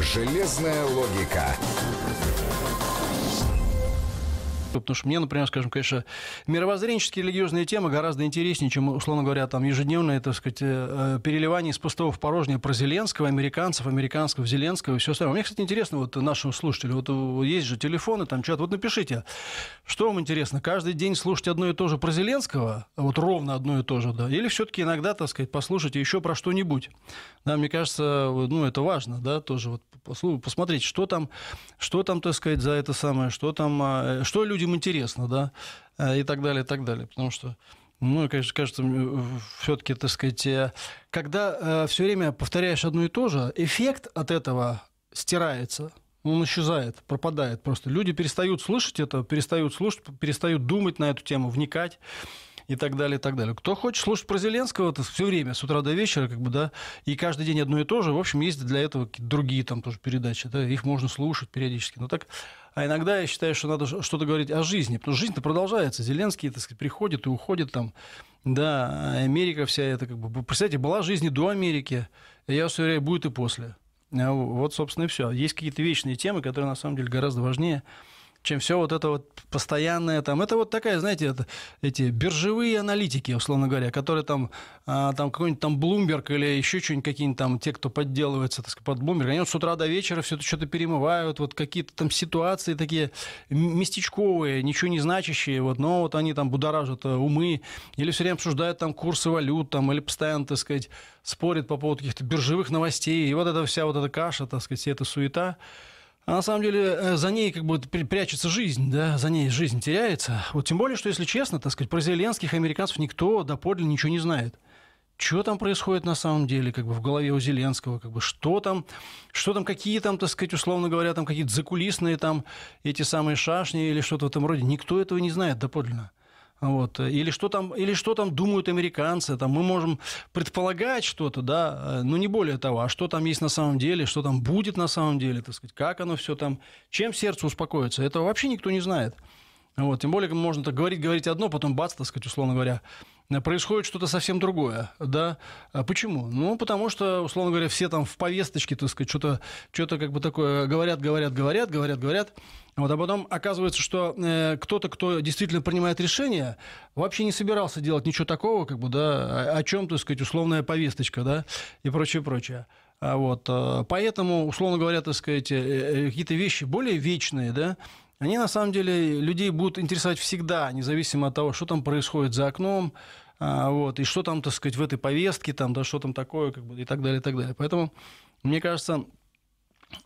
Железная логика. Потому что мне, например, скажем, конечно, мировоззренческие религиозные темы гораздо интереснее, чем, условно говоря, там ежедневное, так сказать, э, э, переливание из пустого в порожнее про Зеленского, американцев, американского, Зеленского и все остальное. Мне, кстати, интересно, вот нашим слушателям вот э, есть же телефоны, там чат, вот напишите, что вам интересно, каждый день слушать одно и то же про Зеленского, вот ровно одно и то же, да, или все-таки иногда, так сказать, послушайте еще про что-нибудь. Да, мне кажется, ну, это важно, да, тоже вот посмотреть, что там, что там, так сказать, за это самое, что там, а, что людям интересно, да, э, и так далее, и так далее. Потому что ну, конечно, кажется, все-таки, так сказать, э, когда э, все время повторяешь одно и то же, эффект от этого стирается, он исчезает, пропадает просто. Люди перестают слышать это, перестают слушать, перестают думать на эту тему, вникать и так далее, и так далее. Кто хочет слушать про Зеленского, то все время, с утра до вечера, как бы, да, и каждый день одно и то же. В общем, есть для этого другие там тоже передачи, да, их можно слушать периодически. Но так а иногда я считаю, что надо что-то говорить о жизни, потому что жизнь-то продолжается. Зеленский, так сказать, приходит и уходит там. Да, а Америка вся это как бы... представьте, была жизнь и до Америки, я все время будет и после. А вот, собственно, и все. Есть какие-то вечные темы, которые, на самом деле, гораздо важнее чем все вот это вот постоянное там. Это вот такая, знаете, это, эти биржевые аналитики, условно говоря, которые там, а, там какой-нибудь там Bloomberg или еще что-нибудь, какие-нибудь там те, кто подделывается так сказать, под Bloomberg, они вот с утра до вечера все это что-то перемывают, вот какие-то там ситуации такие местечковые, ничего не значащие, вот, но вот они там будоражат э, умы или все время обсуждают там курсы валют, там, или постоянно, так сказать, спорят по поводу каких-то биржевых новостей, и вот эта вся вот эта каша, так сказать, вся эта суета, а на самом деле э, за ней как бы прячется жизнь, да, за ней жизнь теряется. Вот тем более, что, если честно, так сказать, про зеленских американцев никто доподлинно ничего не знает. Что там происходит на самом деле, как бы в голове у Зеленского, как бы что там, что там, какие там, так сказать, условно говоря, там какие-то закулисные там эти самые шашни или что-то в этом роде. Никто этого не знает доподлинно. Вот. Или, что там, или что там думают американцы. Там мы можем предполагать что-то, да, э, но не более того. А что там есть на самом деле, что там будет на самом деле, так сказать, как оно все там, чем сердце успокоится, этого вообще никто не знает. Вот. Тем более можно так говорить, говорить одно, потом бац, так сказать, условно говоря, происходит что-то совсем другое, да. А почему? Ну, потому что, условно говоря, все там в повесточке, так сказать, что-то что то как бы такое говорят, говорят, говорят, говорят, говорят, вот, а потом оказывается, что э, кто-то, кто действительно принимает решение, вообще не собирался делать ничего такого, как бы, да, о, о чем, так сказать, условная повесточка, да, и прочее, прочее. А вот, э, поэтому, условно говоря, так сказать, э, э, какие-то вещи более вечные, да, они на самом деле людей будут интересовать всегда, независимо от того, что там происходит за окном, а, вот, и что там, так сказать, в этой повестке, там, да, что там такое, как бы, и так далее, и так далее. Поэтому, мне кажется,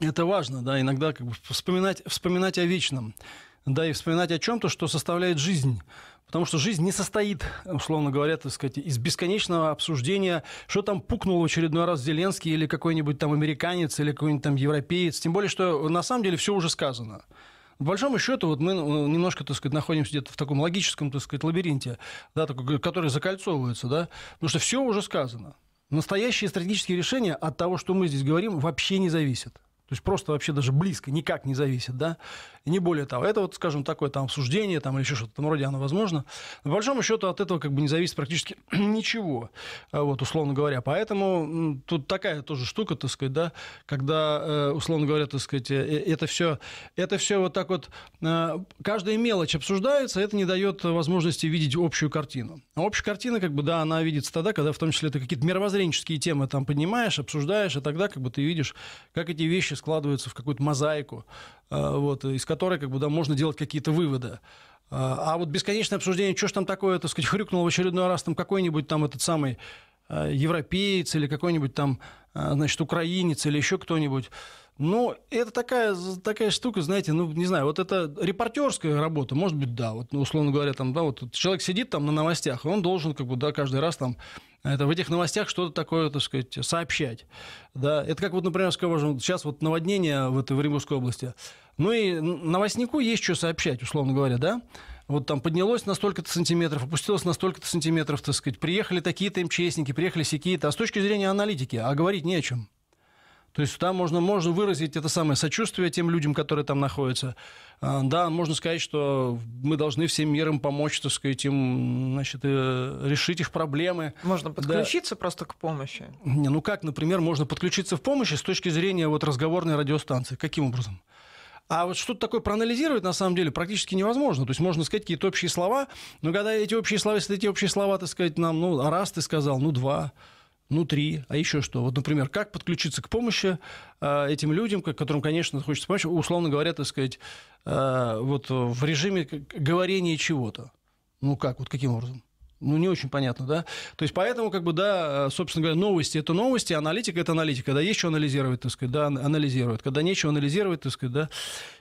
это важно, да, иногда как бы вспоминать, вспоминать о вечном, да, и вспоминать о чем-то, что составляет жизнь. Потому что жизнь не состоит, условно говоря, так сказать, из бесконечного обсуждения, что там пукнул в очередной раз Зеленский или какой-нибудь там американец или какой-нибудь там европеец. Тем более, что на самом деле все уже сказано по большому счету, вот мы э, немножко, так сказать, находимся где-то в таком логическом, так сказать, лабиринте, да, такой, который закольцовывается, да, потому что все уже сказано. Настоящие стратегические решения от того, что мы здесь говорим, вообще не зависят. То есть просто вообще даже близко, никак не зависит, да, и не более того. Это вот, скажем, такое там обсуждение там, или еще что-то там вроде оно возможно. Но, по большому счету от этого как бы не зависит практически ничего, а вот, условно говоря. Поэтому тут такая тоже штука, так сказать, да, когда, э, условно говоря, так сказать, э, э, это все, это все вот так вот, каждая мелочь обсуждается, это не дает возможности видеть общую картину. А общая картина, как бы, да, она видится тогда, когда в том числе ты какие-то мировоззренческие темы там поднимаешь, обсуждаешь, а тогда как бы ты видишь, как эти вещи складываются в какую-то мозаику, э, вот, из которой как бы, да, можно делать какие-то выводы. А, а вот бесконечное обсуждение, что ж там такое, так сказать, хрюкнуло в очередной раз там какой-нибудь там этот самый э, европеец или какой-нибудь там, э, значит, украинец или еще кто-нибудь. Ну, это такая, такая штука, знаете, ну, не знаю, вот это репортерская работа, может быть, да, вот, ну, условно говоря, там, да, вот человек сидит там на новостях, и он должен, как бы, да, каждый раз там это, в этих новостях что-то такое, так сказать, сообщать. Да? Это как вот, например, скажем, сейчас вот наводнение в этой в Оренбургской области. Ну и новостнику есть что сообщать, условно говоря, да? Вот там поднялось на столько-то сантиметров, опустилось на столько-то сантиметров, так сказать. Приехали такие-то МЧСники, приехали сякие-то. А с точки зрения аналитики, а говорить не о чем. То есть там можно, можно выразить это самое сочувствие тем людям, которые там находятся. А, да, можно сказать, что мы должны всем миром помочь, так сказать, им, значит, э, решить их проблемы. Можно подключиться да. просто к помощи. Не, ну как, например, можно подключиться в помощи с точки зрения вот разговорной радиостанции? Каким образом? А вот что-то такое проанализировать на самом деле практически невозможно. То есть можно сказать какие-то общие слова, но когда эти общие слова, если эти общие слова, так сказать, нам, ну, раз ты сказал, ну, два, внутри, а еще что? Вот, например, как подключиться к помощи э, этим людям, которым, конечно, хочется помочь, условно говоря, так сказать, э, вот в режиме говорения чего-то. Ну как, вот каким образом? Ну, не очень понятно, да? То есть, поэтому, как бы, да, а, собственно говоря, новости – это новости, аналитика – это аналитика. Когда есть что анализировать, так сказать, да, анализируют. Когда нечего анализировать, так сказать, да,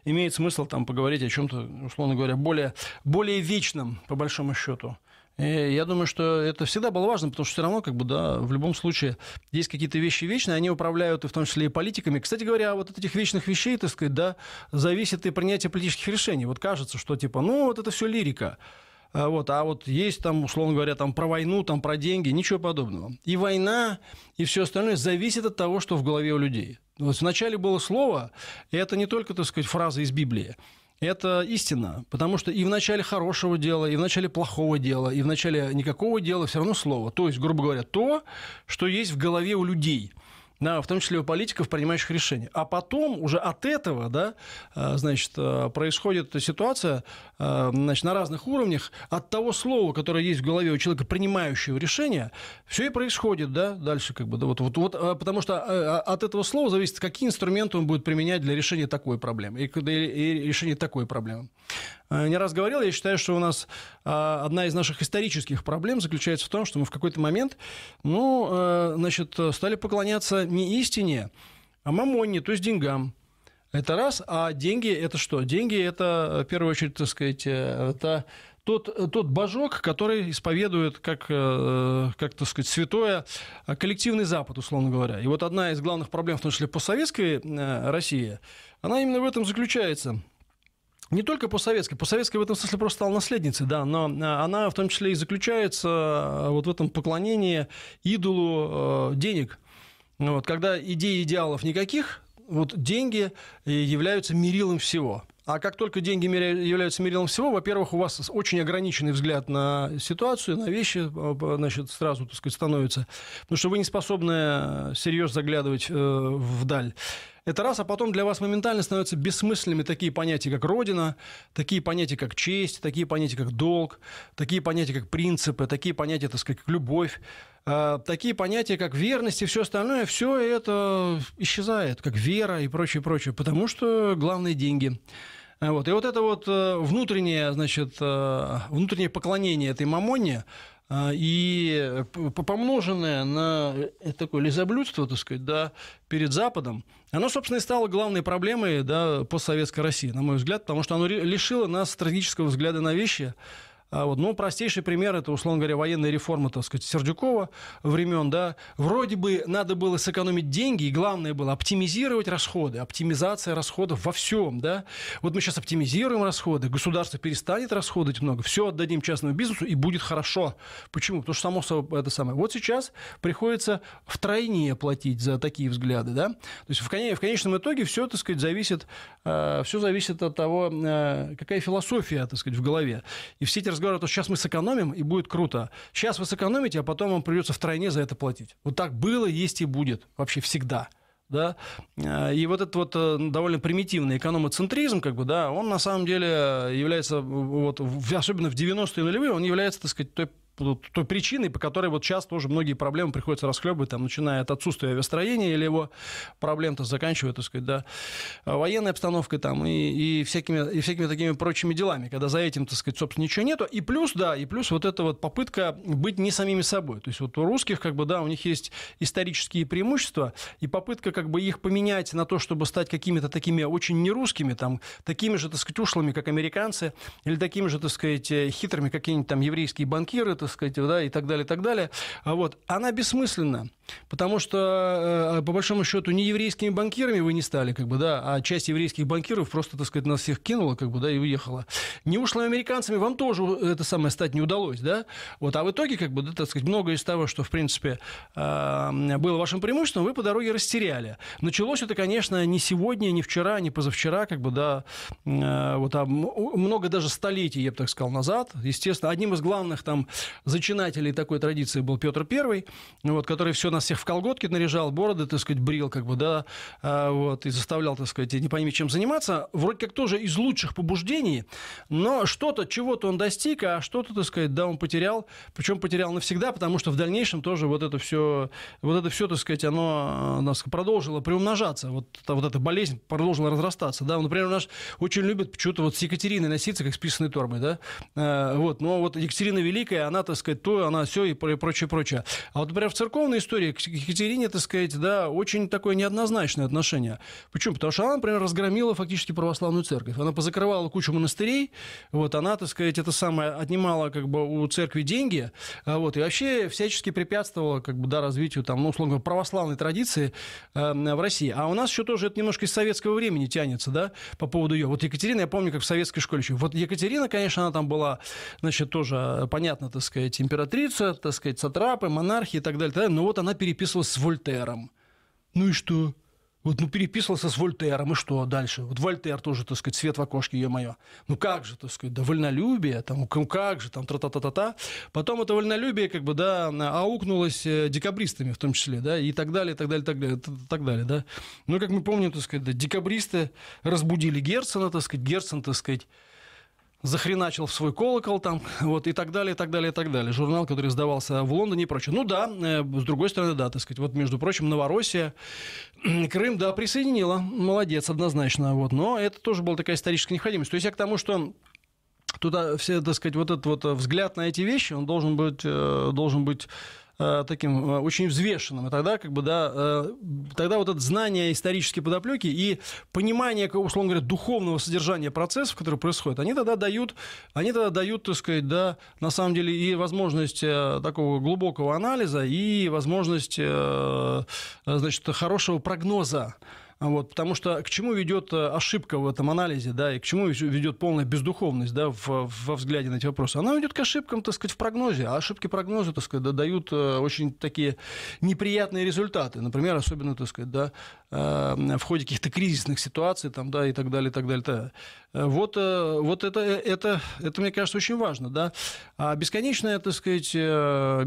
имеет смысл там поговорить о чем то условно говоря, более, более вечном, по большому счету. И я думаю, что это всегда было важно, потому что все равно, как бы, да, в любом случае, есть какие-то вещи вечные, они управляют, и в том числе и политиками. Кстати говоря, вот от этих вечных вещей, так сказать, да, зависит и принятие политических решений. Вот кажется, что типа, ну, вот это все лирика. А вот, а вот есть там, условно говоря, там про войну, там про деньги, ничего подобного. И война, и все остальное зависит от того, что в голове у людей. Вот вначале было слово, и это не только, так сказать, фраза из Библии. Это истина, потому что и в начале хорошего дела, и в начале плохого дела, и в начале никакого дела все равно слово. То есть, грубо говоря, то, что есть в голове у людей – в том числе у политиков, принимающих решения. А потом уже от этого, да, э, значит, э, происходит ситуация э, значит, на разных уровнях. От того слова, которое есть в голове у человека, принимающего решение, все и происходит, да, дальше как бы. Да, вот, вот, вот, потому что а, от этого слова зависит, какие инструменты он будет применять для решения такой проблемы и, и решения такой проблемы. Э, не раз говорил, я считаю, что у нас а, одна из наших исторических проблем заключается в том, что мы в какой-то момент, ну, э, значит, стали поклоняться не истине, а мамонне, то есть деньгам. Это раз, а деньги – это что? Деньги – это, э, в первую очередь, так сказать, это тот, тот божок, который исповедует, как, как так сказать, святое, а, коллективный Запад, условно говоря. И вот одна из главных проблем, в том числе постсоветской России, она именно в этом заключается – не только по советски По советски в этом смысле просто стала наследницей, да, но э, она в том числе и заключается э, вот в этом поклонении идолу э, денег. Ну вот, когда идеи, идеалов никаких, вот деньги являются мерилом всего. А как только деньги являются мерилом всего, во-первых, у вас очень ограниченный взгляд на ситуацию, на вещи, значит, сразу, так сказать, становится. Потому что вы не способны серьезно заглядывать э, вдаль. Это раз, а потом для вас моментально становятся бессмысленными такие понятия, как родина, такие понятия, как честь, такие понятия, как долг, такие понятия, как принципы, такие понятия, так сказать, как любовь э, такие понятия, как верность и все остальное, все это исчезает, как вера и прочее, прочее, потому что главные деньги. Э, вот. И вот это вот э, внутреннее, значит, внутреннее поклонение этой мамоне и помноженное на такое лизоблюдство, так сказать, да, перед Западом – оно, собственно, и стало главной проблемой да, постсоветской России, на мой взгляд, потому что оно лишило нас стратегического взгляда на вещи, а вот. Ну, простейший пример – это, условно говоря, военная реформа, так сказать, Сердюкова времен, да. Вроде бы надо было сэкономить деньги, и главное было оптимизировать расходы, оптимизация расходов во всем, да. Вот мы сейчас оптимизируем расходы, государство перестанет расходовать много, все отдадим частному бизнесу, и будет хорошо. Почему? Потому что само собой это самое. Вот сейчас приходится втройне платить за такие взгляды, да. То есть в, в конечном итоге все, так сказать, зависит, э, все зависит от того, э, какая философия, так сказать, в голове. И все эти Говорят, что сейчас мы сэкономим, и будет круто. Сейчас вы сэкономите, а потом вам придется втройне за это платить. Вот так было, есть и будет. Вообще всегда да, э, и вот этот вот э, довольно примитивный экономоцентризм, как бы, да, он на самом деле является, вот, особенно в 90-е нулевые, он является, так сказать, той той причиной, по которой вот сейчас тоже многие проблемы приходится расхлебывать, там, начиная от отсутствия авиастроения или его проблем-то заканчивая, так сказать, да, военной обстановкой там и, и, всякими, и всякими такими прочими делами, когда за этим, так сказать, собственно, ничего нету. И плюс, да, и плюс вот эта вот попытка быть не самими собой. То есть вот у русских, как бы, да, у них есть исторические преимущества, и попытка как бы их поменять на то, чтобы стать какими-то такими очень нерусскими, там, такими же, так сказать, ушлыми, как американцы, или такими же, так сказать, э, хитрыми, какие-нибудь там еврейские банкиры, так так сказать, да, и так далее, и так далее. а Вот. Она бессмысленна. Потому что, э, а, по большому счету, не еврейскими банкирами вы не стали, как бы, да, а часть еврейских банкиров просто, так сказать, нас всех кинула, как бы, да, и уехала. Не ушлыми американцами вам тоже это самое стать не удалось, да? Вот, а в итоге, как бы, да, так сказать, многое из того, что, в принципе, а, было вашим преимуществом, вы по дороге растеряли. Началось это, конечно, не сегодня, не вчера, не позавчера, как бы, да, э, вот, а много даже столетий, я бы так сказал, назад. Естественно, одним из главных там зачинателей такой традиции был Петр Первый, вот, который все нас всех в колготки наряжал, бороды, так сказать, брил, как бы, да, а, вот, и заставлял, так сказать, не пойми, чем заниматься, вроде как тоже из лучших побуждений, но что-то, чего-то он достиг, а что-то, так сказать, да, он потерял, причем потерял навсегда, потому что в дальнейшем тоже вот это все, вот это все, так сказать, оно э, нас продолжило приумножаться, вот, вот эта болезнь продолжила разрастаться, да, например, у нас очень любят почему-то вот с Екатериной носиться, как с писаной тормой, да, э, вот, но вот Екатерина Великая, она, так сказать, то, она все и прочее, прочее. А вот, например, в церковной истории Екатерине, так сказать, да, очень такое неоднозначное отношение. Почему? Потому что она, например, разгромила фактически православную церковь. Она позакрывала кучу монастырей, вот, она, так сказать, это самое, отнимала как бы у церкви деньги, а вот, и вообще всячески препятствовала, как бы, да, развитию там, ну, условно православной традиции э, в России. А у нас еще тоже это немножко из советского времени тянется, да, по поводу ее. Вот Екатерина, я помню, как в советской школе еще. Вот Екатерина, конечно, она там была, значит, тоже, понятно, так сказать, императрица, так сказать, сатрапы, монархи и так далее, так далее но вот она переписывалась с Вольтером. Ну и что? Вот, ну, переписывался с Вольтером, и что дальше? Вот Вольтер тоже, так сказать, свет в окошке, ее мое Ну, как же, так сказать, да, вольнолюбие, там, ну, как же, там, тра-та-та-та-та. Потом это вольнолюбие, как бы, да, аукнулось э, декабристами в том числе, да, и так далее, и так далее, и так далее, и так далее, да. Ну, как мы помним, так сказать, да, декабристы разбудили Герцена, так сказать, Герцен, так сказать, захреначил в свой колокол там, вот, и так далее, и так далее, и так далее. Журнал, который сдавался в Лондоне и прочее. Ну да, э, с другой стороны, да, так сказать, вот, между прочим, Новороссия, э, Крым, да, присоединила, молодец, однозначно, вот, но это тоже была такая историческая необходимость. То есть я к тому, что туда все, так сказать, вот этот вот э, взгляд на эти вещи, он должен быть, должен быть Э, таким э, очень взвешенным. И тогда, как бы, да, э, тогда вот это знание исторической подоплеки и понимание, условно говоря, духовного содержания процессов, которые происходят, они тогда дают, они тогда дают, так сказать, да, на самом деле и возможность такого глубокого анализа, и возможность, значит, хорошего прогноза вот, потому что к чему ведет э, ошибка в этом анализе, да, и к чему ведет полная бездуховность, да, в, во взгляде на эти вопросы? Она ведет к ошибкам, так сказать, в прогнозе, а ошибки прогноза, так сказать, да, дают э, очень такие неприятные результаты, например, особенно, так сказать, да, э, в ходе каких-то кризисных ситуаций, там, да, и так далее, и так далее. Да. Э, вот, э, вот это, э, это, это, мне кажется, очень важно. Да? А бесконечное, так сказать,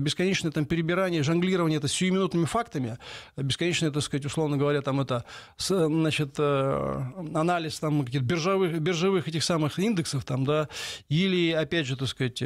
бесконечное там, перебирание, жонглирование это сиюминутными фактами, бесконечное, так сказать, условно говоря, там это, значит, анализ там, каких-то биржевых, биржевых этих самых индексов, там, да, или, опять же, так сказать,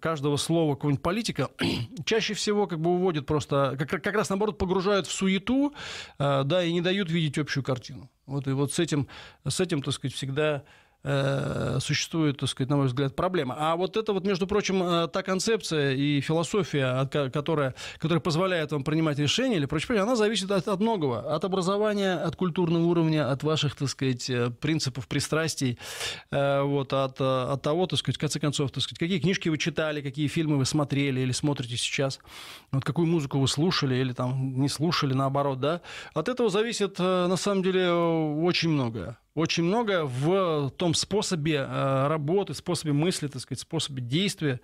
каждого слова какого-нибудь политика, чаще всего как бы уводит просто, как, как раз наоборот погружают в суету, да, и не дают видеть общую картину. Вот и вот с этим, с этим, так сказать, всегда Э, существует, так сказать, на мой взгляд, проблема. А вот это вот, между прочим, э, та концепция и философия, которая, которая позволяет вам принимать решения или прочее, она зависит от, от многого. От образования, от культурного уровня, от ваших, так сказать, э, принципов, пристрастий, вот, от, от того, так сказать, в конце концов, так сказать, какие книжки вы читали, какие фильмы вы смотрели или смотрите сейчас, вот какую музыку вы слушали или там не слушали, наоборот, да. От этого зависит, на самом деле, очень многое очень много в том способе э, работы, способе мысли, так сказать, способе действия,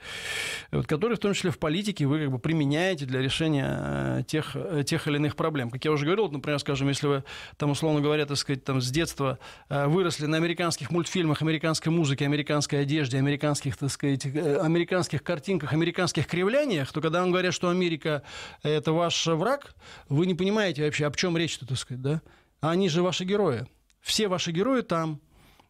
вот, который в том числе в политике вы как бы применяете для решения э, тех, э, тех или иных проблем. Как я уже говорил, например, скажем, если вы там, условно говоря, так сказать, там с детства выросли на американских мультфильмах, американской музыке, американской одежде, американских, так сказать, американских картинках, американских кривляниях, то когда вам говорят, что Америка это ваш враг, вы не понимаете вообще, о чем речь-то, так сказать, да? А они же ваши герои все ваши герои там.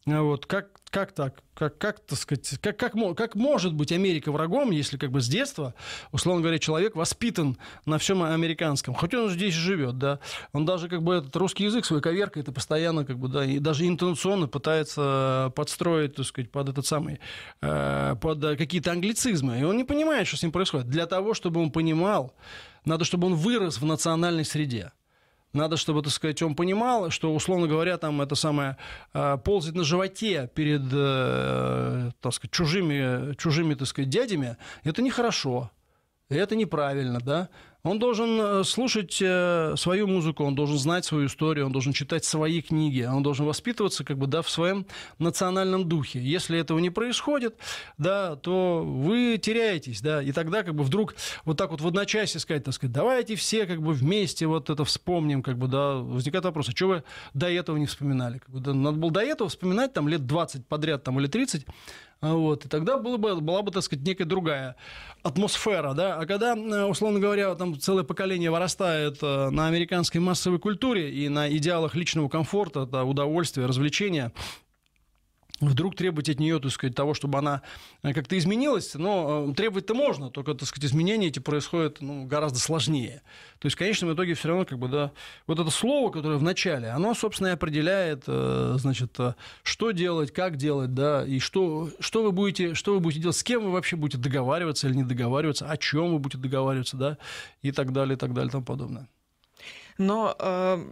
Э, вот, как, как так? Как, как, так сказать, как, как, как может быть Америка врагом, если как бы с детства, условно говоря, человек воспитан на всем американском, хоть он здесь живет, да, он даже как бы этот русский язык свой коверкает это постоянно как бы, да, и даже интонационно пытается подстроить, так сказать, под этот самый, э, под э, какие-то англицизмы, и он не понимает, что с ним происходит. Для того, чтобы он понимал, надо, чтобы он вырос в национальной среде. Надо, чтобы, так сказать, он понимал, что, условно говоря, там это самое, э, ползать на животе перед, э, так сказать, чужими, чужими так сказать, дядями, это нехорошо, это неправильно, да. Он должен э, слушать э, свою музыку, он должен знать свою историю, он должен читать свои книги, он должен воспитываться как бы, да, в своем национальном духе. Если этого не происходит, да, то вы теряетесь, да, и тогда как бы вдруг вот так вот в одночасье сказать, так сказать, давайте все как бы вместе вот это вспомним, как бы, да, возникает вопрос, а чего вы до этого не вспоминали? Как бы, да, надо было до этого вспоминать там лет 20 подряд там, или 30, а, вот. И тогда было бы, была бы, так сказать, некая другая атмосфера. Да? А когда, э, условно говоря, там целое поколение вырастает э, на американской массовой культуре и на идеалах личного комфорта, удовольствия, развлечения, вдруг требовать от нее, так сказать, того, чтобы она э, как-то изменилась, но э, требовать-то можно, только, так сказать, изменения эти происходят ну, гораздо сложнее. То есть, в конечном итоге все равно, как бы, да, вот это слово, которое в начале, оно, собственно, и определяет, э, значит, что делать, как делать, да, и что, что вы будете, что вы будете делать, с кем вы вообще будете договариваться или не договариваться, о чем вы будете договариваться, да, и так далее, и так далее, и тому подобное. Но э,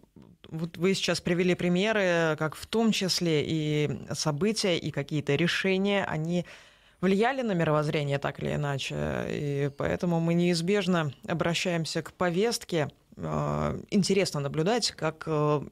вот вы сейчас привели примеры, как в том числе и события, и какие-то решения, они влияли на мировоззрение так или иначе, и поэтому мы неизбежно обращаемся к повестке – а, интересно наблюдать, как, э,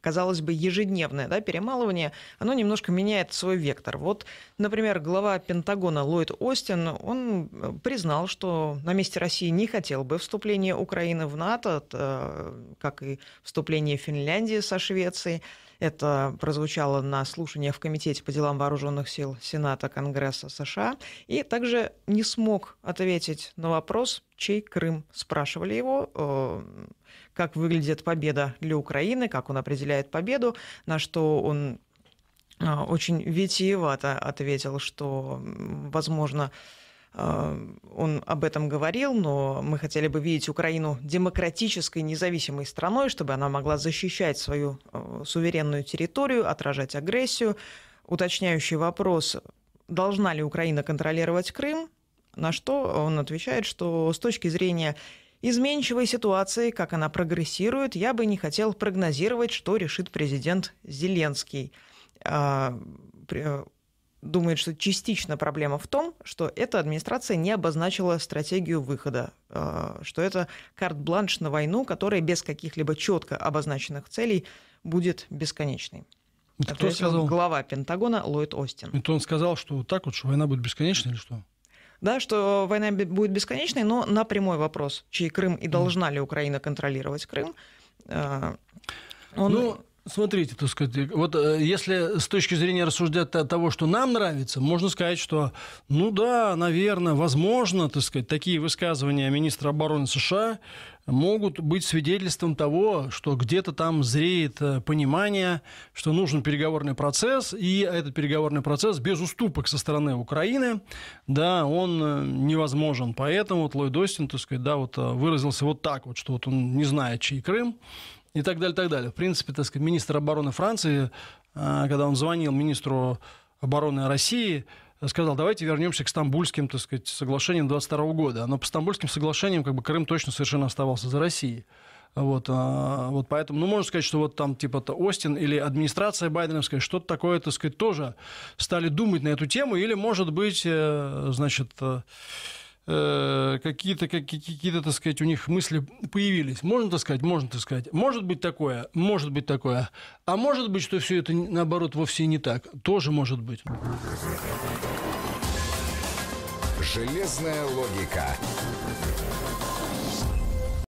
казалось бы, ежедневное да, перемалывание, оно немножко меняет свой вектор. Вот, например, глава Пентагона Ллойд Остин, он э, признал, что на месте России не хотел бы вступления Украины в НАТО, э, как и вступление Финляндии со Швецией. Это прозвучало на слушаниях в Комитете по делам вооруженных сил Сената Конгресса США. И также не смог ответить на вопрос, чей Крым. Спрашивали его, э, как выглядит победа для Украины, как он определяет победу, на что он э, очень витиевато ответил, что, возможно, Э, он об этом говорил, но мы хотели бы видеть Украину демократической, независимой страной, чтобы она могла защищать свою э, суверенную территорию, отражать агрессию. Уточняющий вопрос, должна ли Украина контролировать Крым, на что он отвечает, что с точки зрения изменчивой ситуации, как она прогрессирует, я бы не хотел прогнозировать, что решит президент Зеленский а, э, думает, что частично проблема в том, что эта администрация не обозначила стратегию выхода, а, что это карт-бланш на войну, которая без каких-либо четко обозначенных целей будет бесконечной. Это ну, кто сказал? Глава Пентагона Ллойд Остин. Это ну, он сказал, что так вот, что война будет бесконечной или что? да, что война будет бесконечной, но на прямой вопрос, чей Крым и должна ли Украина контролировать Крым, а, он... Ну, Смотрите, так сказать, вот э, если с точки зрения рассуждать от того, что нам нравится, можно сказать, что, ну да, наверное, возможно, так сказать, такие высказывания министра обороны США могут быть свидетельством того, что где-то там зреет э, понимание, что нужен переговорный процесс, и этот переговорный процесс без уступок со стороны Украины, да, он э, невозможен. Поэтому вот Ллойд Остин, так сказать, да, вот выразился вот так вот, что вот он не знает, чей Крым, и так далее, так далее. В принципе, так сказать, министр обороны Франции, а, когда он звонил министру обороны России, сказал, давайте вернемся к стамбульским, так сказать, соглашениям 22 года. Но по стамбульским соглашениям как бы Крым точно совершенно оставался за Россией. Вот, а, вот поэтому, ну, можно сказать, что вот там типа -то Остин или администрация Байденовская что-то такое, так сказать, тоже стали думать на эту тему, или, может быть, э, значит, э, Э, какие-то, какие-то, так сказать, у них мысли появились. Можно так сказать? Можно так сказать. Может быть такое? Может быть такое. А может быть, что все это, наоборот, вовсе не так? Тоже может быть. Железная логика.